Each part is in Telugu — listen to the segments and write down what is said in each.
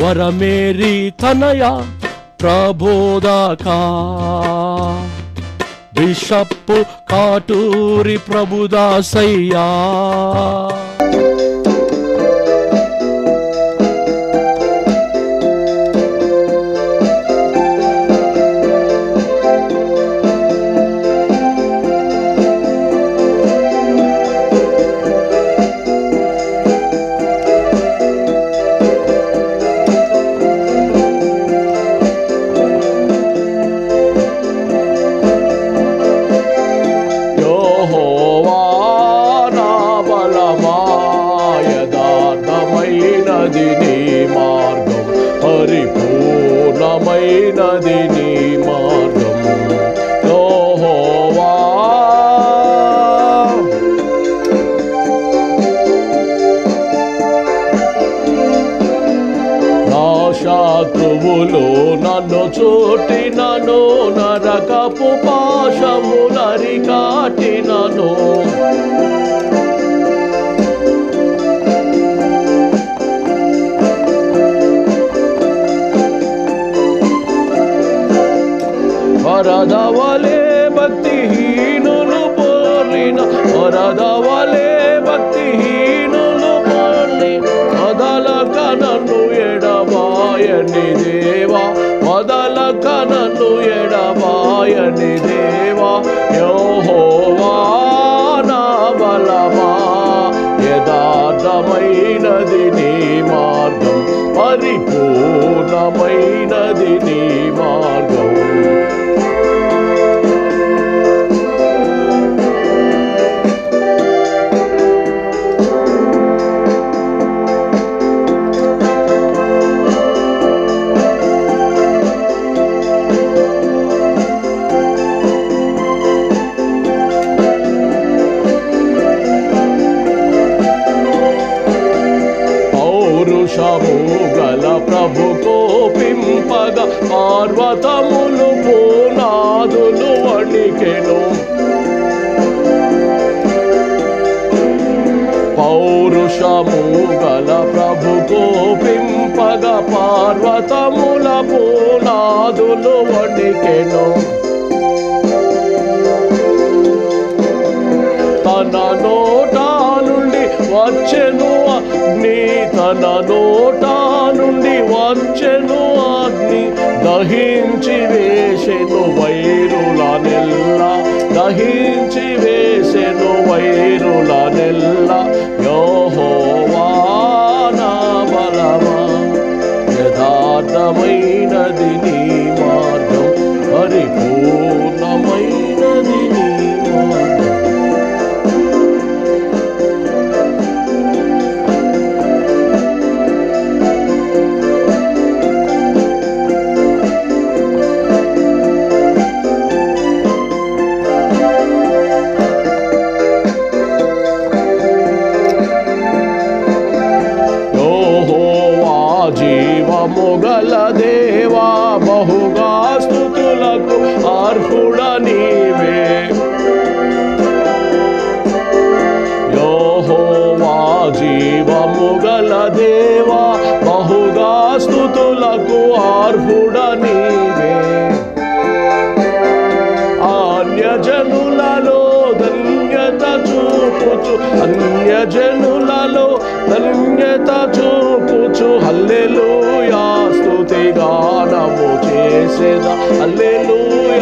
వరమేరి తనయ ప్రబోధక బిషప్పు కాటూరి ప్రభుదాసయ్యా కరువులో నన్ను చోటి నను నరకపు పాశములరి కాటినను వరదవలే భక్తిహీనులు పోలిన వరద やね తన నోటా నుండి వచ్చెను అగ్ని తన నోటా నుండి వచ్చెను అగ్ని దహించి వేసెను వైరుల నెల్ల దహించి వేసెను వైరుల నెల్ల యోహోవానా బలమా యథార్థమైనది నీ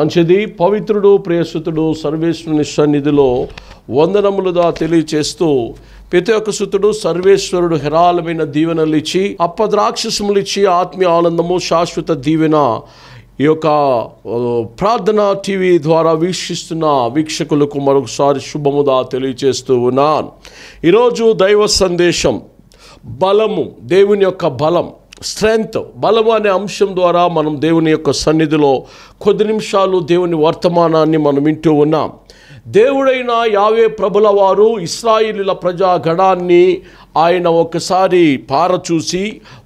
మంచిది పవిత్రుడు ప్రియసుతుడు సర్వేశ్వరుని సన్నిధిలో వందనములుగా తెలియచేస్తూ ప్రతి ఒక్క సుతుడు సర్వేశ్వరుడు హెరాలమైన దీవెనలు ఇచ్చి ఇచ్చి ఆత్మీయ ఆనందము శాశ్వత దీవెన ఈ యొక్క ప్రార్థన టీవీ ద్వారా వీక్షిస్తున్న వీక్షకులకు మరొకసారి శుభముదా తెలియచేస్తూ ఉన్నాను ఈరోజు దైవ సందేశం బలము దేవుని యొక్క బలం స్ట్రెంగ్త్ బలము అనే అంశం ద్వారా మనం దేవుని యొక్క సన్నిధిలో కొద్ది నిమిషాలు దేవుని వర్తమానాన్ని మనం వింటూ ఉన్నాం దేవుడైన యావే ప్రభుల వారు ఇస్రాయిలీల ప్రజాగణాన్ని ఆయన ఒకసారి పారచూసి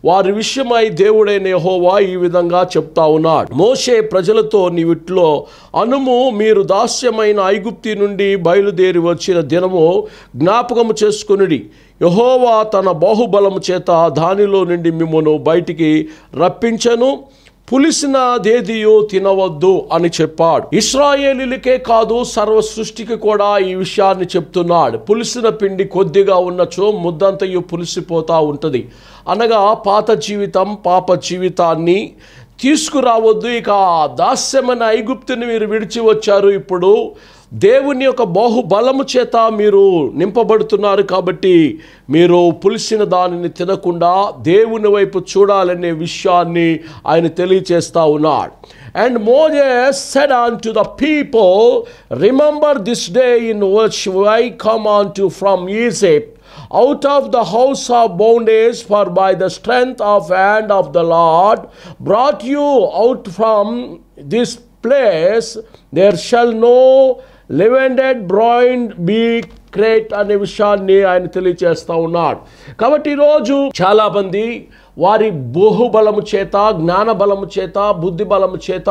వారి విషయమై దేవుడైన యహోవా ఈ విధంగా చెప్తా ఉన్నాడు మోసే ప్రజలతో నీవిట్లో అనుము మీరు దాస్యమైన ఐగుప్తి నుండి బయలుదేరి వచ్చిన దినము జ్ఞాపకము చేసుకునిడి యహోవా తన బాహుబలము చేత దానిలో నుండి మిమ్మను బయటికి రప్పించను పులిసిన దేదియో తినవద్దు అని చెప్పాడు ఇస్రాయేలీలకే కాదు సర్వ సృష్టికి కూడా ఈ విషయాన్ని చెప్తున్నాడు పులిసిన పిండి కొద్దిగా ఉన్నచో ముద్దంతయు పులిసిపోతా ఉంటుంది అనగా పాత జీవితం పాప జీవితాన్ని తీసుకురావద్దు ఇక దాస్యమైన ఐగుప్తిని మీరు విడిచి వచ్చారు ఇప్పుడు దేవుని యొక్క బాహుబలము చేత మీరు నింపబడుతున్నారు కాబట్టి మీరు పులిసిన దానిని తినకుండా దేవుని వైపు చూడాలనే విషయాన్ని ఆయన తెలియచేస్తా ఉన్నాడు and Moses said unto the people remember this day in which ye came unto from Egypt out of the house of bondage for by the strength of hand of the Lord brought you out from this place there shall no leavened bread be great అనే విషయాన్ని ఆయన తెలియజేస్తూ ఉన్నాడు కాబట్టి ఈరోజు చాలామంది వారి బహుబలము చేత జ్ఞాన బలము చేత బుద్ధి బలము చేత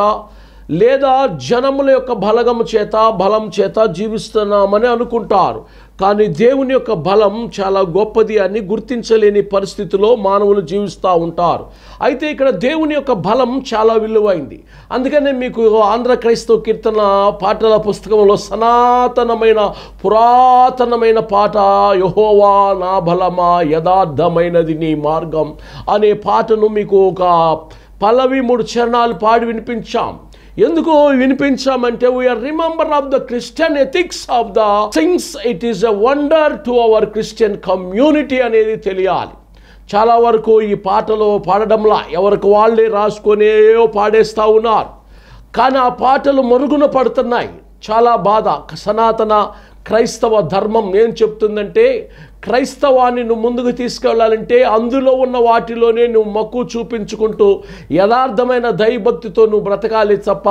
లేదా జనముల యొక్క బలగము చేత బలం చేత జీవిస్తున్నామని అనుకుంటారు కానీ దేవుని యొక్క బలం చాలా గొప్పది అని గుర్తించలేని పరిస్థితిలో మానవులు జీవిస్తూ ఉంటారు అయితే ఇక్కడ దేవుని యొక్క బలం చాలా విలువైంది అందుకనే మీకు ఆంధ్ర క్రైస్తవ కీర్తన పాటల పుస్తకంలో సనాతనమైన పురాతనమైన పాట యహోవా నా బలమా యథార్థమైనది నీ మార్గం అనే పాటను మీకు ఒక పల్లవి మూడు చరణాలు పాడి వినిపించాం ఎందుకు వినిపించామంటే we are remember of the Christian ethics of the things it is a wonder to our Christian community అనేది తెలియాలి చాలా వరకు ఈ పాటలు పాడడంలా ఎవరికి వాళ్ళే రాసుకొనేయో పాడేస్తూ ఉన్నారు కానీ ఆ పాటలు మరుగున పడుతున్నాయి చాలా బాధ సనాతన క్రైస్తవ ధర్మం ఏం చెప్తుందంటే క్రైస్తవాన్ని నువ్వు ముందుకు తీసుకెళ్ళాలంటే అందులో ఉన్న వాటిలోనే నువ్వు మక్కువ చూపించుకుంటూ యథార్థమైన దైభక్తితో నువ్వు బ్రతకాలి తప్ప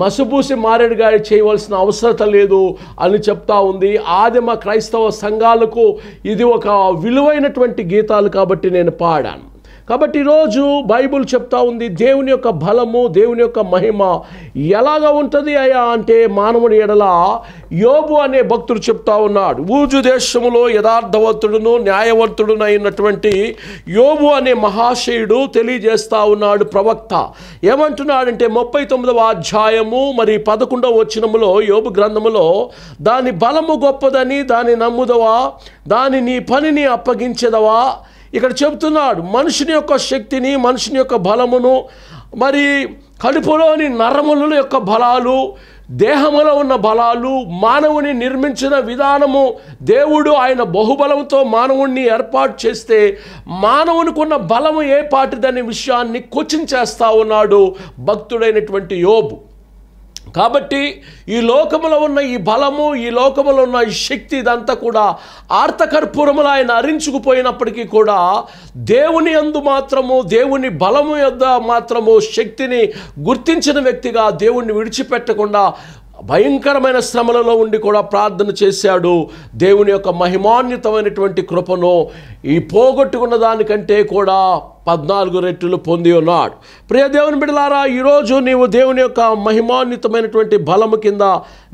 మసుబూసి మారేడుగా చేయవలసిన అవసరత లేదు అని చెప్తా ఉంది ఆదిమ క్రైస్తవ సంఘాలకు ఇది ఒక విలువైనటువంటి గీతాలు కాబట్టి నేను పాడాను కాబట్టి ఈరోజు బైబుల్ చెప్తా ఉంది దేవుని యొక్క బలము దేవుని యొక్క మహిమ ఎలాగ ఉంటుంది అయా అంటే మానవుడి ఎడల యోబు అనే భక్తుడు చెప్తా ఉన్నాడు ఊజు దేశములో యథార్థవంతుడును న్యాయవంతుడును అయినటువంటి యోబు అనే మహాశయుడు తెలియజేస్తా ఉన్నాడు ప్రవక్త ఏమంటున్నాడంటే ముప్పై తొమ్మిదవ అధ్యాయము మరి పదకొండవ వచనములో యోబు గ్రంథములో దాని బలము గొప్పదని దాని నమ్ముదవా దాని నీ పనిని అప్పగించదవా ఇక్కడ చెబుతున్నాడు మనుషుని యొక్క శక్తిని మనుషుని యొక్క బలమును మరి కడుపులోని నరముల యొక్క బలాలు దేహములో ఉన్న బలాలు మానవుని నిర్మించిన విధానము దేవుడు ఆయన బహుబలంతో మానవుణ్ణి ఏర్పాటు చేస్తే మానవునికి ఉన్న బలము ఏ పాటిదనే విషయాన్ని క్వశ్చన్ చేస్తూ ఉన్నాడు భక్తుడైనటువంటి యోబు కాబట్టి ఈ లోకములో ఉన్న ఈ బలము ఈ లోకములో ఉన్న ఈ శక్తి ఇదంతా కూడా ఆర్తకర్పూరములు ఆయన అరించుకుపోయినప్పటికీ కూడా దేవుని అందు మాత్రము దేవుని బలము యొద్ద మాత్రము శక్తిని గుర్తించిన వ్యక్తిగా దేవుణ్ణి విడిచిపెట్టకుండా భయంకరమైన శ్రమలలో ఉండి కూడా ప్రార్థన చేశాడు దేవుని యొక్క మహిమాన్వితమైనటువంటి కృపను ఈ పోగొట్టుకున్న దానికంటే కూడా పద్నాలుగు రెట్లు పొంది ఉన్నాడు ప్రియ దేవుని బిడలారా ఈరోజు నీవు దేవుని యొక్క మహిమాన్వితమైనటువంటి బలము కింద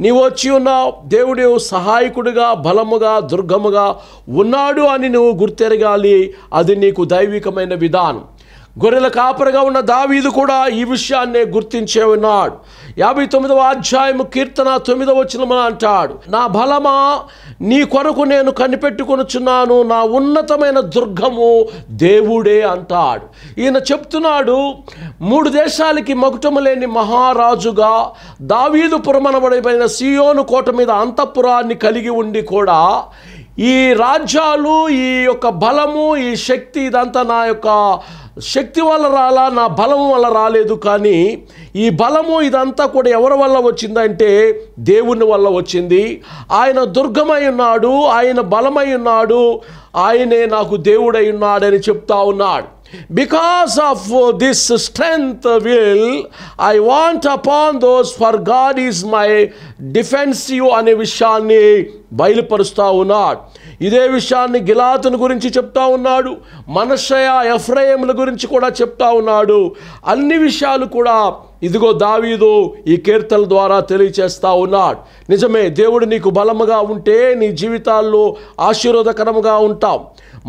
నీవు వచ్చి ఉన్నావు దేవుడు సహాయకుడిగా బలముగా దుర్గముగా ఉన్నాడు అని నువ్వు గుర్తెరగాలి అది నీకు దైవికమైన విధానం గొర్రెల కాపరగా ఉన్న దావీదు కూడా ఈ విషయాన్నే గుర్తించే ఉన్నాడు యాభై తొమ్మిదవ అధ్యాయము కీర్తన తొమ్మిదవ వచ్చినమా అంటాడు నా బలమా నీ కొరకు నేను కనిపెట్టుకొనుచున్నాను నా ఉన్నతమైన దుర్గము దేవుడే అంటాడు ఈయన చెప్తున్నాడు మూడు దేశాలకి మగుటము లేని మహారాజుగా దావీదు పురమనబడిపోయిన సియోను కోట మీద అంతఃపురాన్ని కలిగి ఉండి కూడా ఈ రాజ్యాలు ఈ యొక్క బలము ఈ శక్తి ఇదంతా నా యొక్క శక్తి వల్ల రాలా నా బలం వల్ల రాలేదు కానీ ఈ బలము ఇదంతా కూడా ఎవరి వల్ల వచ్చిందంటే దేవుని వల్ల వచ్చింది ఆయన దుర్గమై ఉన్నాడు ఆయన బలమై ఉన్నాడు ఆయనే నాకు దేవుడై ఉన్నాడని చెప్తా ఉన్నాడు because of this strength will I want upon those for God is my defensive అనే విషయాన్ని బయలుపరుస్తూ ఉన్నాడు ఇదే విషయాన్ని గిలాతుని గురించి చెప్తా ఉన్నాడు మనషయ ఎఫ్రయముల గురించి కూడా చెప్తా ఉన్నాడు అన్ని విషయాలు కూడా ఇదిగో దావీదు ఈ కీర్తన ద్వారా తెలియచేస్తా ఉన్నాడు నిజమే దేవుడు నీకు బలముగా ఉంటే నీ జీవితాల్లో ఆశీర్వాదకరముగా ఉంటాం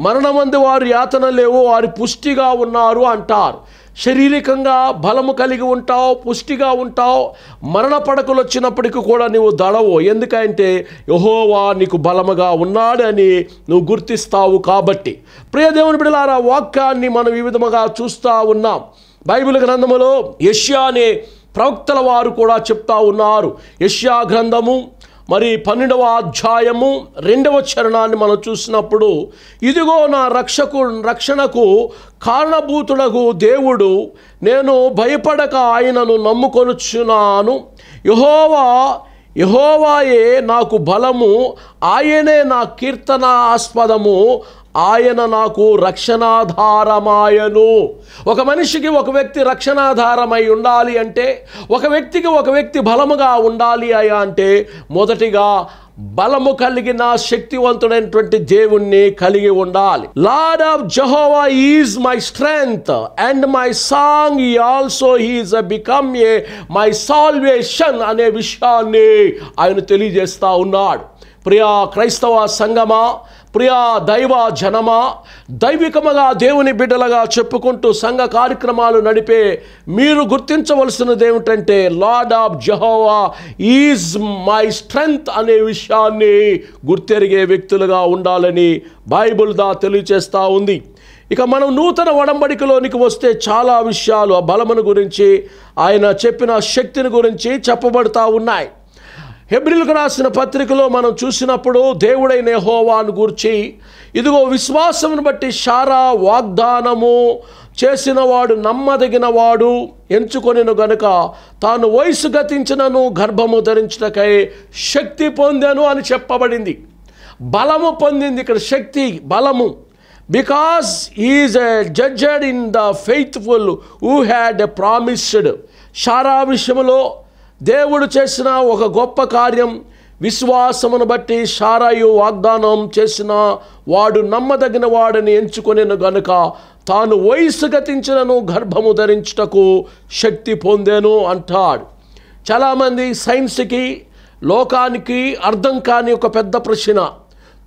మరణమంది వారు యాతన లేవు వారు పుష్టిగా ఉన్నారు అంటారు శారీరకంగా బలము కలిగి ఉంటావు పుష్టిగా ఉంటావు మరణ పడకలు వచ్చినప్పటికీ కూడా నువ్వు దడవు ఎందుకంటే యహోవా నీకు బలముగా ఉన్నాడని నువ్వు గుర్తిస్తావు కాబట్టి ప్రియదేవుని బిడలారా వాక్యాన్ని మనం ఈ విధముగా చూస్తూ ఉన్నాం బైబిల్ గ్రంథములో యష్యా అనే ప్రవక్తల వారు కూడా చెప్తా ఉన్నారు యష్యా గ్రంథము మరి పన్నెండవ అధ్యాయము రెండవ చరణాన్ని మనం చూసినప్పుడు ఇదిగో నా రక్షకు రక్షణకు కారణభూతుడకు దేవుడు నేను భయపడక ఆయనను నమ్ముకొనుచున్నాను యహోవా యహోవాయే నాకు బలము ఆయనే నా కీర్తనాస్పదము ఆయన నాకు రక్షణాధారమాయను ఒక మనిషికి ఒక వ్యక్తి రక్షణాధారమై ఉండాలి అంటే ఒక వ్యక్తికి ఒక వ్యక్తి బలముగా ఉండాలి అయ్యా అంటే మొదటిగా బలము కలిగిన శక్తివంతుడైనటువంటి దేవుణ్ణి కలిగి ఉండాలి Lord of Jehovah is my strength and my song he also he's become a my salvation అనే విషయాన్ని ఆయన తెలియజేస్తా ఉన్నాడు ప్రియా క్రైస్తవ సంగమా ప్రియా దైవ జనమా దైవికముగా దేవుని బిడ్డలుగా చెప్పుకుంటూ సంఘ కార్యక్రమాలు నడిపే మీరు గుర్తించవలసినది ఏమిటంటే Lord of Jehovah is my strength అనే విషయాన్ని గుర్తెరిగే వ్యక్తులుగా ఉండాలని బైబుల్ దా తెలియచేస్తూ ఉంది ఇక మనం నూతన వడంబడికలోనికి వస్తే చాలా విషయాలు ఆ బలమును గురించి ఆయన చెప్పిన శక్తిని గురించి చెప్పబడతా ఉన్నాయి హెబ్రిల్కు రాసిన పత్రికలో మనం చూసినప్పుడు దేవుడైన హోవాను గూర్చి ఇదిగో విశ్వాసమును బట్టి షారా వాగ్దానము చేసినవాడు నమ్మదగినవాడు ఎంచుకొనిను గనుక తాను వయసు గతించినను గర్భము ధరించటకై శక్తి పొందాను అని చెప్పబడింది బలము పొందింది ఇక్కడ శక్తి బలము because is a judged in the faithful who had a promised Sarah విషయంలో దేవుడు చేసిన ఒక గొప్ప కార్యం విశ్వాసమును బట్టి షారాయు వాగ్దానం చేసిన వాడు నమ్మదగిన వాడని ఎంచుకునేను గనుక తాను వయసు గతించినను గర్భము ధరించుటకు శక్తి పొందాను అంటాడు చాలామంది సైన్స్కి లోకానికి అర్థం కాని ఒక పెద్ద ప్రశ్న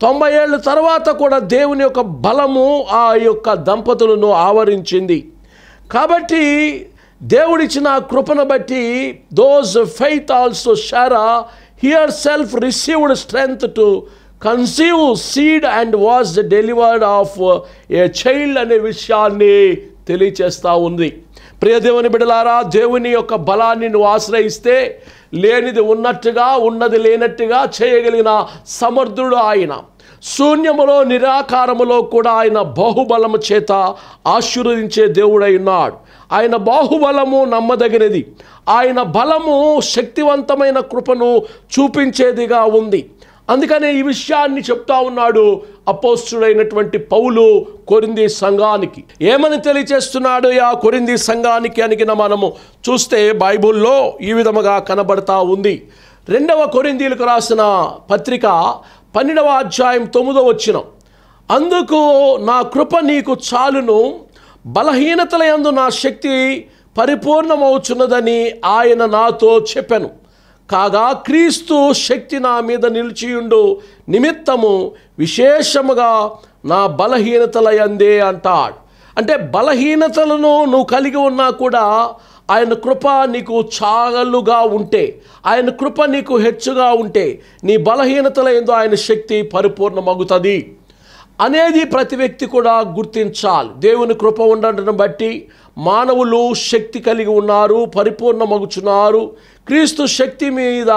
తొంభై ఏళ్ళ తర్వాత కూడా దేవుని యొక్క బలము ఆ యొక్క దంపతులను ఆవరించింది కాబట్టి దేవుడిచ్చిన కృపను బట్టి those faith also Sarah herself received strength to conceive seed and was delivered of a child అనే విషయాన్ని తెలియచేస్తూ ఉంది ప్రియదేవుని బిడలారా దేవుని యొక్క బలాన్ని నువ్వు ఆశ్రయిస్తే లేనిది ఉన్నట్టుగా ఉన్నది లేనట్టుగా చేయగలిగిన సమర్థుడు ఆయన శూన్యములో నిరాకారములో కూడా ఆయన బాహుబలము చేత ఆశీర్వదించే దేవుడై ఉన్నాడు ఆయన బాహుబలము నమ్మదగినది ఆయన బలము శక్తివంతమైన కృపను చూపించేదిగా ఉంది అందుకనే ఈ విషయాన్ని చెప్తా ఉన్నాడు అపోస్తుడైనటువంటి పౌలు కొరింది సంఘానికి ఏమని తెలియచేస్తున్నాడు ఆ కొరింది సంఘానికి అనిగిన మనము చూస్తే బైబుల్లో ఈ విధముగా కనబడతా ఉంది రెండవ కొరిందీలకు రాసిన పత్రిక పన్నెండవ అధ్యాయం తొమ్మిదో వచ్చిన అందుకు నా కృప నీకు చాలును బలహీనతల ఎందు నా శక్తి పరిపూర్ణమవుచున్నదని ఆయన నాతో చెప్పాను కాగా క్రీస్తు శక్తి నా మీద నిలిచియుండు నిమిత్తము విశేషముగా నా బలహీనతల ఎందే అంటాడు అంటే బలహీనతలను నువ్వు కలిగి ఉన్నా కూడా ఆయన కృప నీకు చాగలుగా ఉంటే ఆయన కృప నీకు హెచ్చుగా ఉంటే నీ బలహీనతల ఎందు ఆయన శక్తి పరిపూర్ణమగుతుంది అనేది ప్రతి వ్యక్తి కూడా గుర్తించాలి దేవుని కృప ఉండటం బట్టి మానవులు శక్తి కలిగి ఉన్నారు పరిపూర్ణమగుచున్నారు క్రీస్తు శక్తి మీద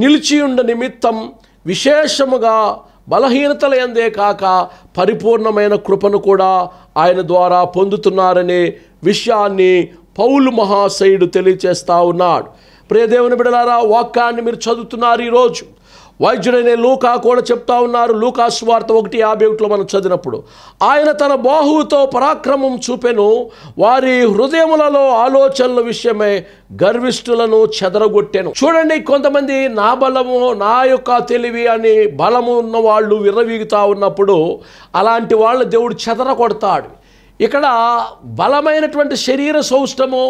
నిలిచి ఉన్న నిమిత్తం విశేషముగా బలహీనతల ఎందే కాక పరిపూర్ణమైన కృపను కూడా ఆయన ద్వారా పొందుతున్నారనే విషయాన్ని పౌలు మహాశయుడు తెలియచేస్తా ఉన్నాడు ప్రియదేవుని బిడలారా వాక్యాన్ని మీరు చదువుతున్నారు ఈరోజు వైద్యుడైన లూకా కూడా చెప్తా ఉన్నారు లూకా స్వార్థ ఒకటి యాభై ఒకటిలో మనం చదివినప్పుడు ఆయన తన బాహువుతో పరాక్రమం చూపెను వారి హృదయములలో ఆలోచనల విషయమై గర్విష్ఠులను చెదరగొట్టాను చూడండి కొంతమంది నా బలము నా యొక్క తెలివి అని బలము ఉన్న వాళ్ళు విర్రవీగుతా ఉన్నప్పుడు అలాంటి వాళ్ళు దేవుడు చెదరగొడతాడు ఇక్కడ బలమైనటువంటి శరీర సౌష్టము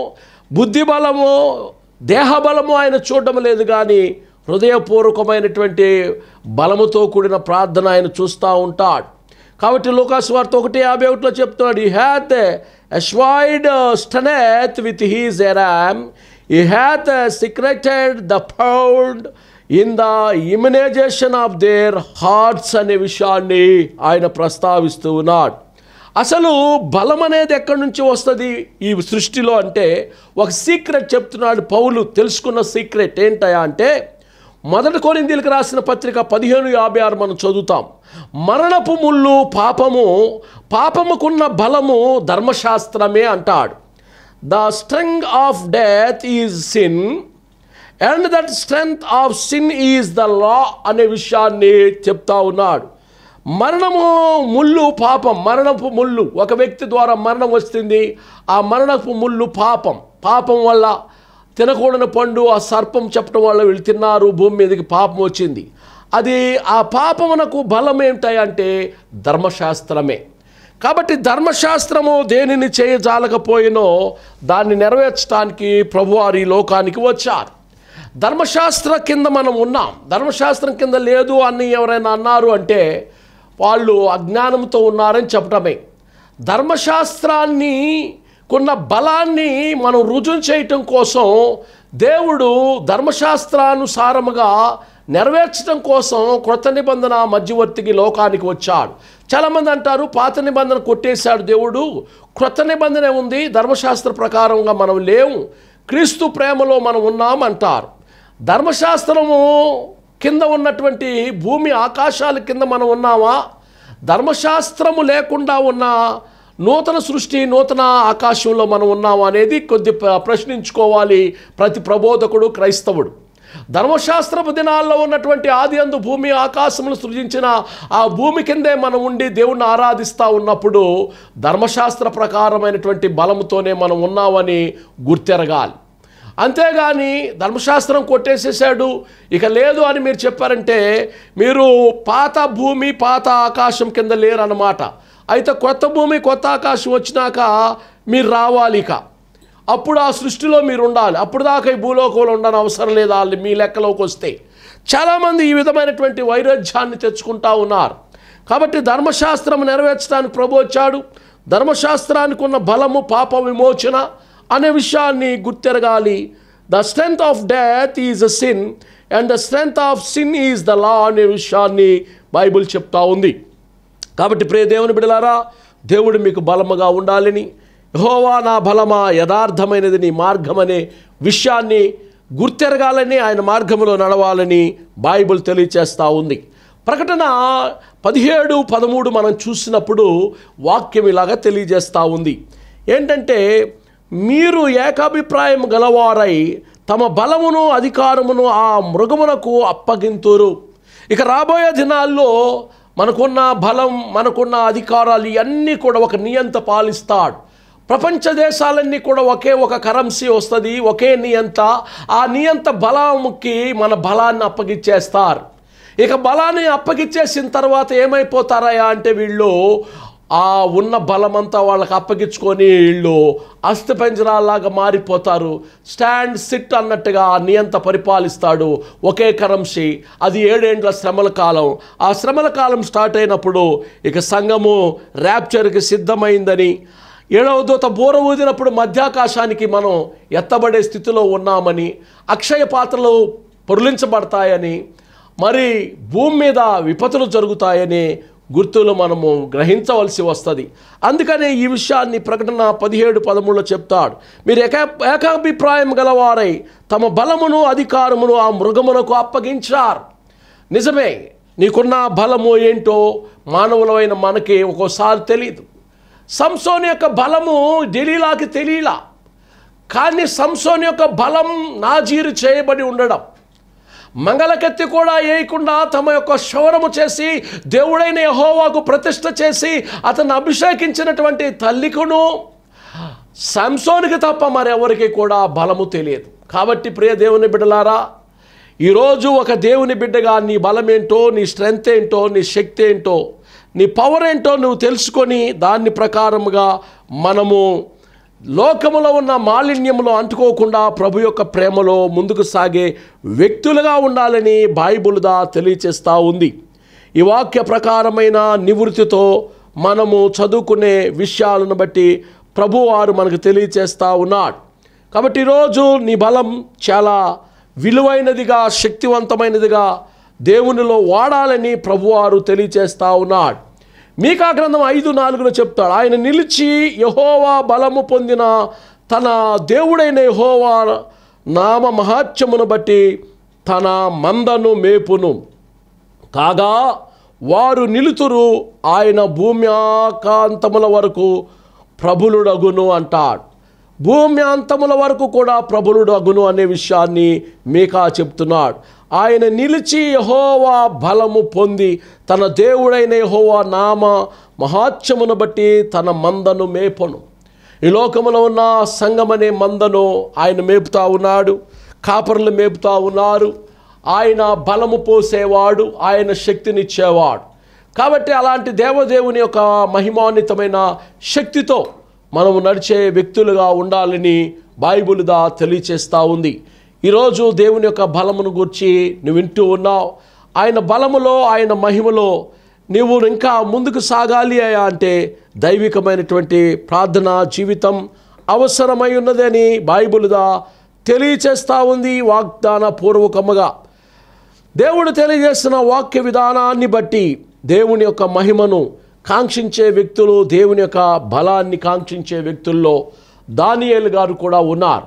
బుద్ధి బలము ఆయన చూడడం లేదు కానీ హృదయపూర్వకమైనటువంటి బలముతో కూడిన ప్రార్థన ఆయన చూస్తూ ఉంటాడు కాబట్టి వార్త ఒకటి యాభై ఒకటిలో చెప్తున్నాడు you hath aside stoneth with he Jerome you hath secreted the found in the immunization of their hearts అనే విషయాన్ని ఆయన ప్రస్తావిస్తూ ఉన్నాడు అసలు బలం అనేది ఎక్కడి నుంచి వస్తుంది ఈ సృష్టిలో అంటే ఒక సీక్రెట్ చెప్తున్నాడు పౌలు తెలుసుకున్న సీక్రెట్ ఏంటయా అంటే మొదటి కొరిందీలకు రాసిన పత్రిక పదిహేను యాభై ఆరు మనం చదువుతాం మరణపు ముళ్ళు పాపము పాపముకున్న బలము ధర్మశాస్త్రమే అంటాడు the strength of death is sin and that strength of sin is the law అనే విషయాన్ని చెప్తా ఉన్నాడు మరణము ముళ్ళు పాపం మరణపు ముళ్ళు ఒక వ్యక్తి ద్వారా మరణం వస్తుంది ఆ మరణపు ముళ్ళు పాపం పాపం వల్ల తినకూడని పండు ఆ సర్పం చెప్పడం వల్ల వీళ్ళు తిన్నారు భూమి మీదకి పాపం వచ్చింది అది ఆ పాపమునకు బలం ఏమిటంటే ధర్మశాస్త్రమే కాబట్టి ధర్మశాస్త్రము దేనిని చేయజాలకపోయినో దాన్ని నెరవేర్చడానికి ప్రభువారి లోకానికి వచ్చారు ధర్మశాస్త్ర కింద మనం ఉన్నాం ధర్మశాస్త్రం కింద లేదు అని ఎవరైనా అన్నారు అంటే వాళ్ళు అజ్ఞానంతో ఉన్నారని చెప్పడమే ధర్మశాస్త్రాన్ని కొన్న బలాన్ని మనం రుజువు చేయటం కోసం దేవుడు ధర్మశాస్త్రానుసారముగా నెరవేర్చడం కోసం క్రొత్త నిబంధన మధ్యవర్తికి లోకానికి వచ్చాడు చాలామంది అంటారు పాత నిబంధన కొట్టేశాడు దేవుడు క్రొత్త నిబంధన ఉంది ధర్మశాస్త్ర ప్రకారంగా మనం లేవు క్రీస్తు ప్రేమలో మనం ఉన్నాం అంటారు ధర్మశాస్త్రము కింద ఉన్నటువంటి భూమి ఆకాశాల కింద మనం ఉన్నామా ధర్మశాస్త్రము లేకుండా ఉన్న నూతన సృష్టి నూతన ఆకాశంలో మనం ఉన్నామా అనేది కొద్ది ప్రశ్నించుకోవాలి ప్రతి ప్రబోధకుడు క్రైస్తవుడు ధర్మశాస్త్రపు దినాల్లో ఉన్నటువంటి ఆది అందు భూమి ఆకాశములు సృజించిన ఆ భూమి కిందే మనం ఉండి దేవుణ్ణి ఆరాధిస్తూ ఉన్నప్పుడు ధర్మశాస్త్ర ప్రకారమైనటువంటి బలముతోనే మనం ఉన్నామని గుర్తెరగాలి అంతేగాని ధర్మశాస్త్రం కొట్టేసేసాడు ఇక లేదు అని మీరు చెప్పారంటే మీరు పాత భూమి పాత ఆకాశం కింద లేరన్నమాట అయితే కొత్త భూమి కొత్త ఆకాశం వచ్చినాక మీరు రావాలి ఇక అప్పుడు ఆ సృష్టిలో మీరు ఉండాలి అప్పుడు దాకా ఈ భూలోకంలో ఉండని అవసరం లేదు వాళ్ళు మీ లెక్కలోకి వస్తే చాలామంది ఈ విధమైనటువంటి వైరుధ్యాన్ని తెచ్చుకుంటా ఉన్నారు కాబట్టి ధర్మశాస్త్రం నెరవేర్చడానికి ప్రభు వచ్చాడు ధర్మశాస్త్రానికి ఉన్న బలము పాప విమోచన అనే విషయాన్ని గుర్తెరగాలి the strength of death is a sin and the strength of sin is the law అనే విషయాన్ని బైబిల్ చెప్తా ఉంది కాబట్టి ప్రే దేవుని బిడలారా దేవుడు మీకు బలముగా ఉండాలని యహోవా నా బలమా యథార్థమైనది నీ మార్గం అనే విషయాన్ని గుర్తెరగాలని ఆయన మార్గంలో నడవాలని బైబిల్ తెలియచేస్తూ ఉంది ప్రకటన పదిహేడు పదమూడు మనం చూసినప్పుడు వాక్యం ఇలాగా తెలియజేస్తూ ఉంది ఏంటంటే మీరు ఏకాభిప్రాయం గలవారై తమ బలమును అధికారమును ఆ మృగమునకు అప్పగింతురు ఇక రాబోయే దినాల్లో మనకున్న బలం మనకున్న అధికారాలు ఇవన్నీ కూడా ఒక నియంత పాలిస్తాడు ప్రపంచ దేశాలన్నీ కూడా ఒకే ఒక కరెన్సీ వస్తుంది ఒకే నియంత ఆ నియంత బలముకి మన బలాన్ని అప్పగిచ్చేస్తారు ఇక బలాన్ని అప్పగిచ్చేసిన తర్వాత ఏమైపోతారాయా అంటే వీళ్ళు ఆ ఉన్న బలమంతా వాళ్ళకి అప్పగించుకొని వీళ్ళు అస్థిపంజరాలాగా మారిపోతారు స్టాండ్ సిట్ అన్నట్టుగా నియంత పరిపాలిస్తాడు ఒకే కరంశీ అది ఏడేండ్ల శ్రమల కాలం ఆ శ్రమల కాలం స్టార్ట్ అయినప్పుడు ఇక సంఘము ర్యాప్చర్కి సిద్ధమైందని ఏడవ దూత బోర ఊదినప్పుడు మధ్యాకాశానికి మనం ఎత్తబడే స్థితిలో ఉన్నామని అక్షయ పాత్రలు పొరులించబడతాయని మరి భూమి మీద విపత్తులు జరుగుతాయని గుర్తులు మనము గ్రహించవలసి వస్తుంది అందుకనే ఈ విషయాన్ని ప్రకటన పదిహేడు పదమూడులో చెప్తాడు మీరు ఏకా ఏకాభిప్రాయం గలవారై తమ బలమును అధికారమును ఆ మృగమునకు అప్పగించారు నిజమే నీకున్న బలము ఏంటో మానవులమైన మనకి ఒక్కోసారి తెలియదు సంసోన్ యొక్క బలము డెలీలాకి తెలియలా కానీ సంసోన్ యొక్క బలం నాజీరు చేయబడి ఉండడం మంగళకత్తి కూడా వేయకుండా తమ యొక్క శవరము చేసి దేవుడైన యహోవాకు ప్రతిష్ట చేసి అతను అభిషేకించినటువంటి తల్లికును సంసోనికి తప్ప మరెవరికి కూడా బలము తెలియదు కాబట్టి ప్రియ దేవుని బిడ్డలారా ఈరోజు ఒక దేవుని బిడ్డగా నీ బలమేంటో నీ స్ట్రెంగ్త్ ఏంటో నీ శక్తి ఏంటో నీ పవర్ ఏంటో నువ్వు తెలుసుకొని దాన్ని ప్రకారముగా మనము లోకములో ఉన్న మాలిన్యములో అంటుకోకుండా ప్రభు యొక్క ప్రేమలో ముందుకు సాగే వ్యక్తులుగా ఉండాలని బాయిబుల్దా తెలియచేస్తూ ఉంది ఈ వాక్య ప్రకారమైన నివృత్తితో మనము చదువుకునే విషయాలను బట్టి ప్రభువారు మనకు తెలియచేస్తూ ఉన్నాడు కాబట్టి ఈరోజు నీ బలం చాలా విలువైనదిగా శక్తివంతమైనదిగా దేవునిలో వాడాలని ప్రభువారు తెలియచేస్తూ ఉన్నాడు మీకా గ్రంథం ఐదు నాలుగులో చెప్తాడు ఆయన నిలిచి యహోవా బలము పొందిన తన దేవుడైన యహోవా నామ మహాత్యమును బట్టి తన మందను మేపును కాగా వారు నిలుతురు ఆయన భూమ్యాకాంతముల వరకు ప్రభులుడగును అంటాడు భూమ్యాంతముల వరకు కూడా ప్రభులుడగును అనే విషయాన్ని మీకా చెప్తున్నాడు ఆయన నిలిచి యహోవా బలము పొంది తన దేవుడైన యహోవా నామ మహాత్యమును బట్టి తన మందను మేపను ఈ లోకంలో ఉన్న సంగమనే మందను ఆయన మేపుతా ఉన్నాడు కాపర్లు మేపుతా ఉన్నారు ఆయన బలము పోసేవాడు ఆయన శక్తినిచ్చేవాడు కాబట్టి అలాంటి దేవదేవుని యొక్క మహిమాన్వితమైన శక్తితో మనము నడిచే వ్యక్తులుగా ఉండాలని బైబుల్గా తెలియచేస్తూ ఉంది ఈరోజు దేవుని యొక్క బలమును గురించి నువ్వు వింటూ ఉన్నావు ఆయన బలములో ఆయన మహిమలో నువ్వు ఇంకా ముందుకు సాగాలి అయ్యా అంటే దైవికమైనటువంటి ప్రార్థన జీవితం అవసరమై ఉన్నదని బైబిల్గా తెలియచేస్తూ ఉంది వాగ్దాన పూర్వకముగా దేవుడు తెలియజేసిన వాక్య విధానాన్ని బట్టి దేవుని యొక్క మహిమను కాంక్షించే వ్యక్తులు దేవుని యొక్క బలాన్ని కాంక్షించే వ్యక్తుల్లో దానియేలు గారు కూడా ఉన్నారు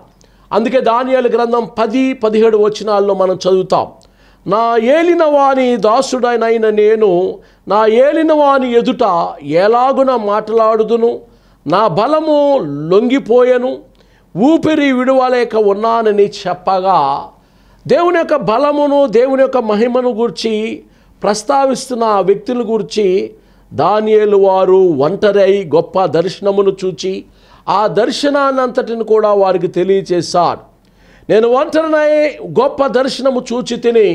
అందుకే దానియాల గ్రంథం పది పదిహేడు వచనాల్లో మనం చదువుతాం నా ఏలినవాని దాసుడైన నేను నా ఏలినవాని ఎదుట ఎలాగున మాట్లాడుదును నా బలము లొంగిపోయను ఊపిరి విడవలేక ఉన్నానని చెప్పగా దేవుని యొక్క బలమును దేవుని యొక్క మహిమను గురించి ప్రస్తావిస్తున్న వ్యక్తుల గురించి దానియలు వారు ఒంటరై గొప్ప దర్శనమును చూచి ఆ దర్శనాన్నంతటిని కూడా వారికి తెలియచేశారు నేను ఒంటరినై గొప్ప దర్శనము చూచి తిని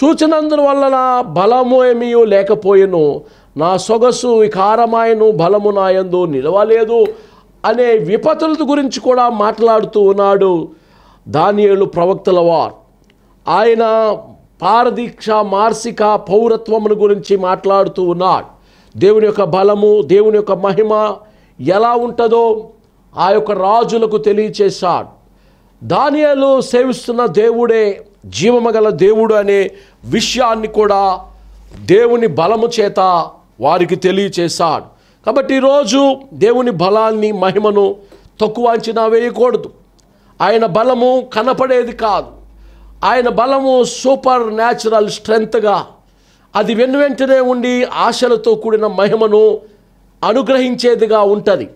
చూచినందువల్ల నా బలము ఏమీయో లేకపోయిను నా సొగసు వికారమాయను బలము నాయందు నిలవలేదు అనే విపత్తుల గురించి కూడా మాట్లాడుతూ ఉన్నాడు దానియేలు ప్రవక్తల వారు ఆయన పారదీక్ష మార్సిక పౌరత్వమును గురించి మాట్లాడుతూ ఉన్నాడు దేవుని యొక్క బలము దేవుని యొక్క మహిమ ఎలా ఉంటుందో ఆ యొక్క రాజులకు తెలియచేశాడు దానియాలు సేవిస్తున్న దేవుడే జీవమగల దేవుడు అనే విషయాన్ని కూడా దేవుని బలము చేత వారికి తెలియచేశాడు కాబట్టి ఈరోజు దేవుని బలాన్ని మహిమను తక్కువ అంచనా వేయకూడదు ఆయన బలము కనపడేది కాదు ఆయన బలము సూపర్ న్యాచురల్ స్ట్రెంత్గా అది వెన్ను వెంటనే ఉండి ఆశలతో కూడిన మహిమను అనుగ్రహించేదిగా ఉంటుంది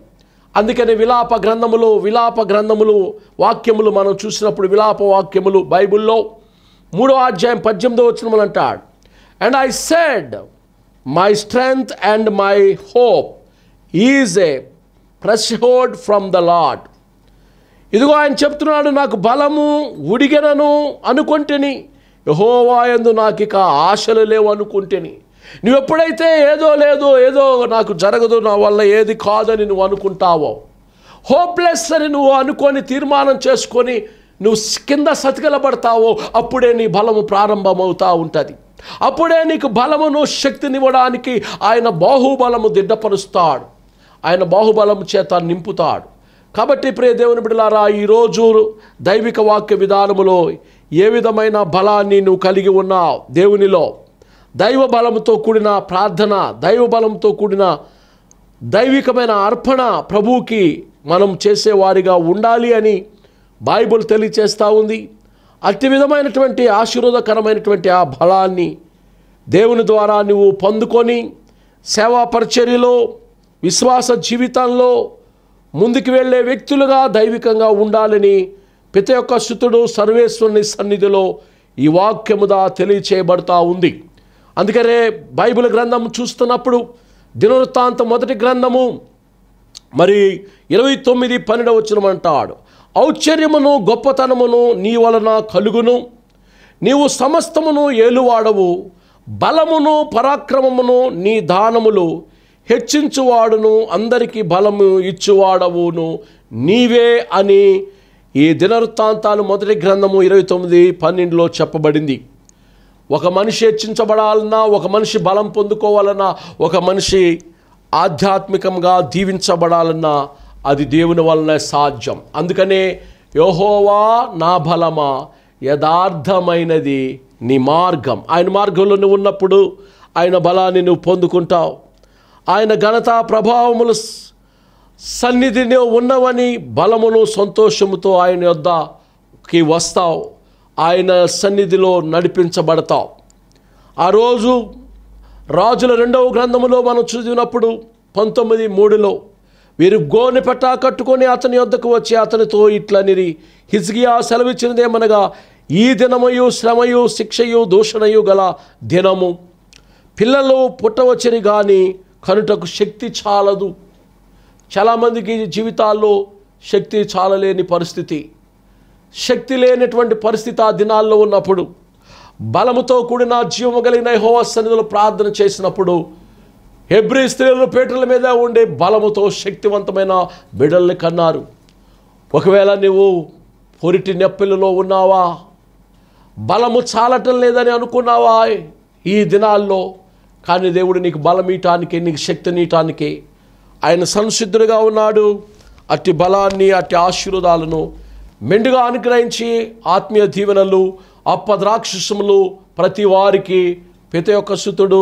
అందుకని విలాప గ్రంథములు విలాప గ్రంథములు వాక్యములు మనం చూసినప్పుడు విలాప వాక్యములు బైబిల్లో మూడో అధ్యాయం పద్దెనిమిదో వచ్చిన అంటాడు and I said my strength and my hope is a perished from the Lord ఇదిగో ఆయన చెప్తున్నాడు నాకు బలము ఉడిగినను అనుకుంటేని యహోవాయందు నాకు ఇక ఆశలు లేవు అనుకుంటేని నువ్వు ఎప్పుడైతే ఏదో లేదో ఏదో నాకు జరగదు నా వల్ల ఏది కాదని నువ్వు అనుకుంటావో హోప్లెస్ అని నువ్వు అనుకొని తీర్మానం చేసుకొని నువ్వు కింద సతికలబడతావో అప్పుడే నీ బలము ప్రారంభమవుతూ ఉంటుంది అప్పుడే నీకు బలమును శక్తినివ్వడానికి ఆయన బాహుబలము దిడ్డపరుస్తాడు ఆయన బాహుబలము చేత నింపుతాడు కాబట్టి ప్రియ దేవుని బిడలారా ఈరోజు దైవిక వాక్య విధానములో ఏ విధమైన బలాన్ని నువ్వు కలిగి ఉన్నావు దేవునిలో దైవ బలంతో కూడిన ప్రార్థన దైవ బలంతో కూడిన దైవికమైన అర్పణ ప్రభువుకి మనం చేసేవారిగా ఉండాలి అని బైబుల్ తెలియచేస్తూ ఉంది అతి విధమైనటువంటి ఆశీర్వదకరమైనటువంటి ఆ బలాన్ని దేవుని ద్వారా నువ్వు పొందుకొని సేవా పరిచర్యలో విశ్వాస జీవితంలో ముందుకు వెళ్ళే వ్యక్తులుగా దైవికంగా ఉండాలని ప్రతి ఒక్క శుతుడు సర్వేశ్వరుని సన్నిధిలో ఈ వాక్యముదా తెలియచేయబడతా ఉంది అందుకనే బైబిల్ గ్రంథం చూస్తున్నప్పుడు దినవృత్తాంత మొదటి గ్రంథము మరి ఇరవై తొమ్మిది వచ్చిన అంటాడు ఔచర్యమును గొప్పతనమును నీ వలన కలుగును నీవు సమస్తమును ఏలువాడవు బలమును పరాక్రమమును నీ దానములు హెచ్చించువాడును అందరికీ బలము ఇచ్చువాడవును నీవే అని ఈ దినవృత్తాంతాలు మొదటి గ్రంథము ఇరవై తొమ్మిది పన్నెండులో చెప్పబడింది ఒక మనిషి హెచ్చించబడాలన్నా ఒక మనిషి బలం పొందుకోవాలన్నా ఒక మనిషి ఆధ్యాత్మికంగా దీవించబడాలన్నా అది దేవుని వలన సాధ్యం అందుకనే యోహోవా నా బలమా యథార్థమైనది నీ మార్గం ఆయన మార్గంలో నువ్వు ఉన్నప్పుడు ఆయన బలాన్ని నువ్వు పొందుకుంటావు ఆయన ఘనత ప్రభావములు సన్నిధిని ఉన్నవని బలమును సంతోషముతో ఆయన యొద్దకి వస్తావు ఆయన సన్నిధిలో నడిపించబడతాం ఆ రోజు రాజుల రెండవ గ్రంథములో మనం చదివినప్పుడు పంతొమ్మిది మూడులో వీరు గోని పట్టా కట్టుకొని అతని వద్దకు వచ్చి అతనితో ఇట్లనిరి హిజ్గియా సెలవిచ్చినదేమనగా ఈ దినమయు శ్రమయు శిక్షయు దూషణయు గల దినము పిల్లలు పుట్టవచ్చని కానీ కనుటకు శక్తి చాలదు చాలామందికి జీవితాల్లో శక్తి చాలలేని పరిస్థితి శక్తి లేనటువంటి పరిస్థితి ఆ దినాల్లో ఉన్నప్పుడు బలముతో కూడిన జీవము కలిగిన హోవ సన్నిధులు ప్రార్థన చేసినప్పుడు హెబ్రి స్త్రీలు పీటల మీద ఉండే బలముతో శక్తివంతమైన బిడల్ని కన్నారు ఒకవేళ నువ్వు పొరిటి నెప్పిలలో ఉన్నావా బలము చాలటం లేదని అనుకున్నావా ఈ దినాల్లో కానీ దేవుడు నీకు బలం ఇయటానికి నీకు శక్తి నీయటానికి ఆయన సంసిద్ధుడుగా ఉన్నాడు అట్టి బలాన్ని అట్టి ఆశీర్వాదాలను మెండుగా అనుగ్రహించి ఆత్మీయ దీవెనలు అప్పద్రాక్షసములు ప్రతి వారికి ప్రతి ఒక్క సుతుడు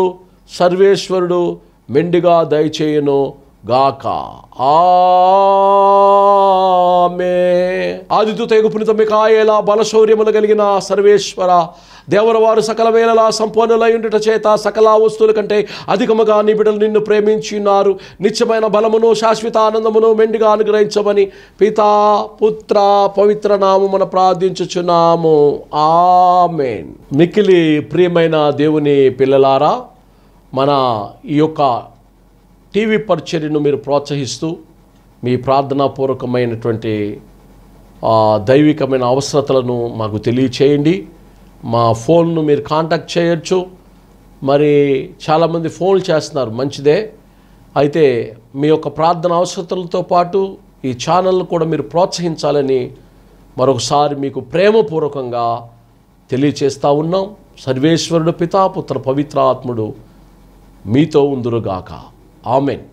సర్వేశ్వరుడు మెండుగా దయచేయును గాక మే ఆదితు తెగు పునిత మికాయేలా బలశౌర్యములు కలిగిన సర్వేశ్వర దేవరవారు సకల వేళలా సంపన్నులయుండుట చేత సకల వస్తువుల కంటే అధికముగా నీ బిడ్డలు నిన్ను ప్రేమించున్నారు నిత్యమైన బలమును శాశ్వత ఆనందమును మెండుగా అనుగ్రహించమని పితా పుత్ర పవిత్ర మన ప్రార్థించుచున్నాము ఆమెన్ మికిలి ప్రియమైన దేవుని పిల్లలారా మన ఈ యొక్క టీవీ పరిచర్యను మీరు ప్రోత్సహిస్తూ మీ ప్రార్థనాపూర్వకమైనటువంటి దైవికమైన అవసరతలను మాకు తెలియచేయండి మా ఫోన్ను మీరు కాంటాక్ట్ చేయొచ్చు మరి చాలామంది ఫోన్లు చేస్తున్నారు మంచిదే అయితే మీ యొక్క ప్రార్థన అవసరతలతో పాటు ఈ ఛానల్ను కూడా మీరు ప్రోత్సహించాలని మరొకసారి మీకు ప్రేమపూర్వకంగా తెలియచేస్తూ ఉన్నాం సర్వేశ్వరుడు పితాపుత్ర పవిత్రాత్ముడు మీతో ఉందురుగాక ఆమెన్